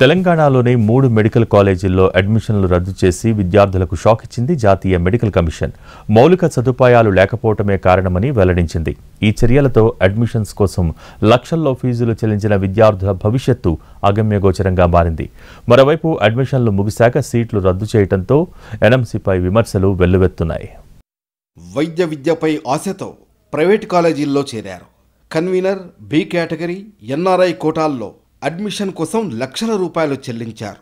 తెలంగాణలోని మూడు మెడికల్ కాలేజీల్లో అడ్మిషన్లు రద్దు చేసి విద్యార్థులకు షాక్ ఇచ్చింది జాతీయ మెడికల్ కమిషన్ మౌలిక సదుపాయాలు లేకపోవటమే కారణమని వెల్లడించింది ఈ చర్యలతో అడ్మిషన్స్ కోసం లక్షల్లో ఫీజులు చెల్లించిన విద్యార్థుల భవిష్యత్తు అగమ్యగోచరంగా మారింది మరోవైపు అడ్మిషన్లు ముగిశాక సీట్లు రద్దు చేయడంతో ఎన్ఎంసీపై విమర్శలు వెల్లువెత్తున్నాయి వైద్య విద్యపై ఆశతో ప్రైవేట్ కాలేజీల్లో చేరారు కన్వీనర్ బి కేటగిరీ ఎన్ఆర్ఐ కోటాల్లో అడ్మిషన్ కోసం లక్షల రూపాయలు చెల్లించారు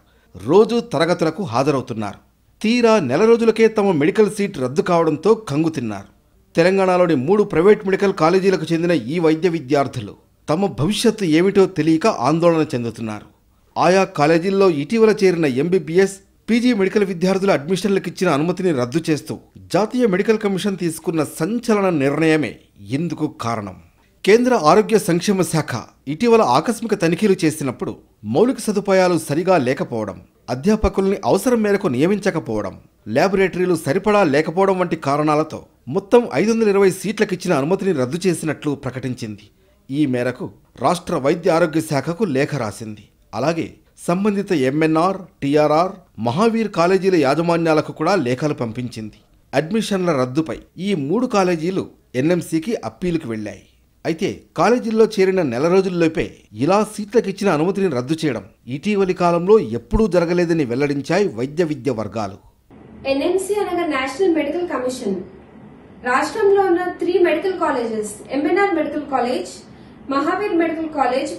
రోజు తరగతులకు హాజరవుతున్నారు తీరా నెల రోజులకే తమ మెడికల్ సీట్ రద్దు కావడంతో కంగు తిన్నారు తెలంగాణలోని మూడు ప్రైవేట్ మెడికల్ కాలేజీలకు చెందిన ఈ వైద్య విద్యార్థులు తమ భవిష్యత్తు ఏమిటో తెలియక ఆందోళన చెందుతున్నారు ఆయా కాలేజీల్లో ఇటీవల చేరిన ఎంబీబీఎస్ పీజీ మెడికల్ విద్యార్థుల అడ్మిషన్లకు ఇచ్చిన అనుమతిని రద్దు చేస్తూ జాతీయ మెడికల్ కమిషన్ తీసుకున్న సంచలన నిర్ణయమే ఇందుకు కారణం కేంద్ర ఆరోగ్య సంక్షేమ శాఖ ఇటీవల ఆకస్మిక తనిఖీలు చేసినప్పుడు మౌలిక సదుపాయాలు సరిగా లేకపోవడం అధ్యాపకుల్ని అవసరం మేరకు నియమించకపోవడం ల్యాబొరేటరీలు సరిపడా లేకపోవడం వంటి కారణాలతో మొత్తం ఐదు వందల ఇరవై సీట్లకిచ్చిన అనుమతిని రద్దు చేసినట్లు ప్రకటించింది ఈ మేరకు రాష్ట్ర వైద్య ఆరోగ్య శాఖకు లేఖ రాసింది అలాగే సంబంధిత ఎంఎన్ఆర్ టీఆర్ఆర్ మహావీర్ కాలేజీల యాజమాన్యాలకు కూడా లేఖలు పంపించింది అడ్మిషన్ల రద్దుపై ఈ మూడు కాలేజీలు ఎన్ఎంసీకి అప్పీలుకు వెళ్ళాయి అయితే కాలేజీల్లో చేరిన నెల రోజుల్లోపే ఇలా సీట్లకిచ్చిన అనుమతిని రద్దు చేయడం ఇటీవలి కాలంలో ఎప్పుడూ జరగలేదని వెల్లడించాయి వైద్య విద్య వర్గాలు ఎన్ఎంసీ అనగా నేషనల్ మెడికల్ కమిషన్ రాష్ట్రంలో ఉన్న three medical colleges MNR medical college Mahavir medical college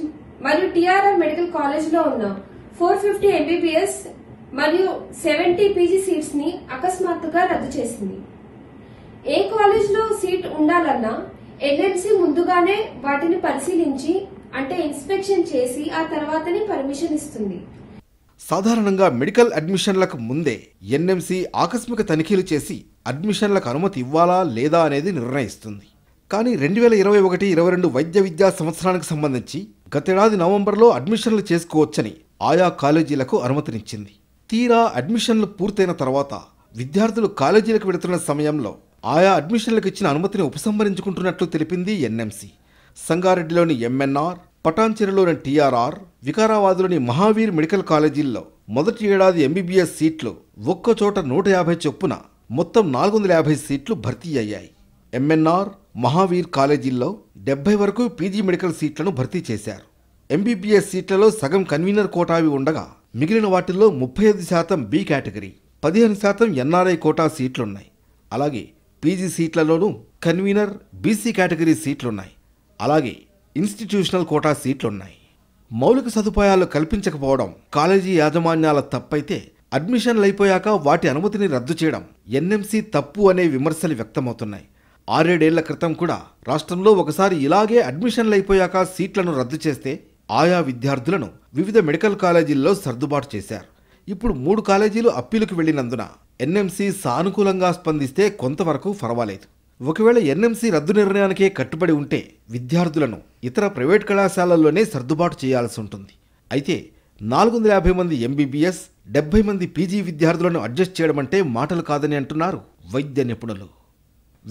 మరియు టిఆర్ఆర్ మెడికల్ కాలేజ్ లో ఉన్న ఫోర్ ఫిఫ్టీ ఎంబీబీఎస్ మరియు సెవెంటీ పీజీ సీట్స్ ని అకస్మాత్తుగా రద్దు చేసింది ఏ కాలేజ్లో సీట్ ఉండాలన్నా ఎన్ఎంసీ ముందుగానే వాటిని పరిశీలించి అంటే ఇన్స్పెక్షన్ చేసి ఆ తర్వాతనే పర్మిషన్ ఇస్తుంది సాధారణంగా మెడికల్ అడ్మిషన్లకు ముందే ఎన్ఎంసీ ఆకస్మిక తనిఖీలు చేసి అడ్మిషన్లకు అనుమతి ఇవ్వాలా లేదా అనేది నిర్ణయిస్తుంది కానీ రెండు వేల ఇరవై ఒకటి ఇరవై రెండు వైద్య విద్యా సంవత్సరానికి సంబంధించి గతేడాది నవంబర్లో అడ్మిషన్లు చేసుకోవచ్చని ఆయా కాలేజీలకు అనుమతినిచ్చింది తీరా అడ్మిషన్లు పూర్తయిన తర్వాత విద్యార్థులు కాలేజీలకు వెడుతున్న సమయంలో ఆయా అడ్మిషన్లకు ఇచ్చిన అనుమతిని ఉపసంహరించుకుంటున్నట్లు తెలిపింది ఎన్ఎంసీ సంగారెడ్డిలోని ఎంఎన్ఆర్ పటాన్చెరులోని టీఆర్ఆర్ వికారాబాద్లోని మహావీర్ మెడికల్ కాలేజీల్లో మొదటి ఏడాది ఎంబీబీఎస్ సీట్లు ఒక్కచోట నూట యాభై చొప్పున మొత్తం నాలుగు వందల యాభై సీట్లు భర్తీ అయ్యాయి ఎంఎన్ఆర్ మహావీర్ కాలేజీల్లో డెబ్బై వరకు పీజీ మెడికల్ సీట్లను భర్తీ చేశారు ఎంబీబీఎస్ సీట్లలో సగం కన్వీనర్ కోటావి ఉండగా మిగిలిన వాటిల్లో ముప్పై ఐదు శాతం బి కేటగిరీ పదిహేను శాతం ఎన్ఆర్ఐ కోటా సీట్లున్నాయి అలాగే పీజీ సీట్లలోనూ కన్వీనర్ బీసీ కేటగిరీ సీట్లున్నాయి అలాగే ఇన్స్టిట్యూషనల్ కోటా సీట్లున్నాయి మౌలిక సదుపాయాలు కల్పించకపోవడం కాలేజీ యాజమాన్యాల తప్పైతే అడ్మిషన్లు అయిపోయాక వాటి అనుమతిని రద్దు చేయడం ఎన్ఎంసీ తప్పు అనే విమర్శలు వ్యక్తమవుతున్నాయి ఆరేడేళ్ల క్రితం కూడా రాష్ట్రంలో ఒకసారి ఇలాగే అడ్మిషన్లు అయిపోయాక సీట్లను రద్దు చేస్తే ఆయా విద్యార్థులను వివిధ మెడికల్ కాలేజీల్లో సర్దుబాటు చేశారు ఇప్పుడు మూడు కాలేజీలు అప్పీలుకు వెళ్లినందున ఎన్ఎంసీ సానుకూలంగా స్పందిస్తే కొంతవరకు పర్వాలేదు ఒకవేళ ఎన్ఎంసీ రద్దు నిర్ణయానికే కట్టుబడి ఉంటే విద్యార్థులను ఇతర ప్రైవేట్ కళాశాలల్లోనే సర్దుబాటు చేయాల్సి ఉంటుంది అయితే నాలుగు వందల యాభై మంది ఎంబీబీఎస్ డెబ్బై మంది పీజీ విద్యార్థులను అడ్జస్ట్ చేయడం అంటే మాటలు కాదని అంటున్నారు వైద్య నిపుణులు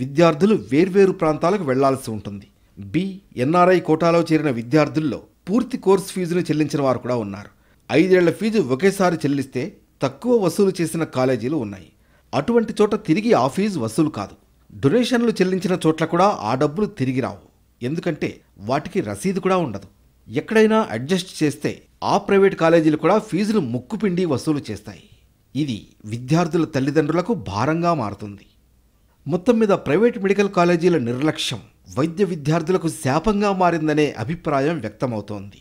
విద్యార్థులు వేర్వేరు ప్రాంతాలకు వెళ్లాల్సి ఉంటుంది బి ఎన్ఆర్ఐ కోటాలో చేరిన విద్యార్థుల్లో పూర్తి కోర్సు ఫీజును చెల్లించిన వారు కూడా ఉన్నారు ఐదేళ్ల ఫీజు ఒకేసారి చెల్లిస్తే తక్కువ వసూలు చేసిన కాలేజీలు ఉన్నాయి అటువంటి చోట తిరిగి ఆ ఫీజు వసూలు కాదు డొనేషన్లు చెల్లించిన చోట్ల కూడా ఆ డబ్బులు తిరిగి రావు ఎందుకంటే వాటికి రసీదు కూడా ఉండదు ఎక్కడైనా అడ్జస్ట్ చేస్తే ఆ ప్రైవేట్ కాలేజీలు కూడా ఫీజులు ముక్కుపిండి వసూలు చేస్తాయి ఇది విద్యార్థుల తల్లిదండ్రులకు భారంగా మారుతుంది మొత్తం మీద ప్రైవేట్ మెడికల్ కాలేజీల నిర్లక్ష్యం వైద్య విద్యార్థులకు శాపంగా మారిందనే అభిప్రాయం వ్యక్తమవుతోంది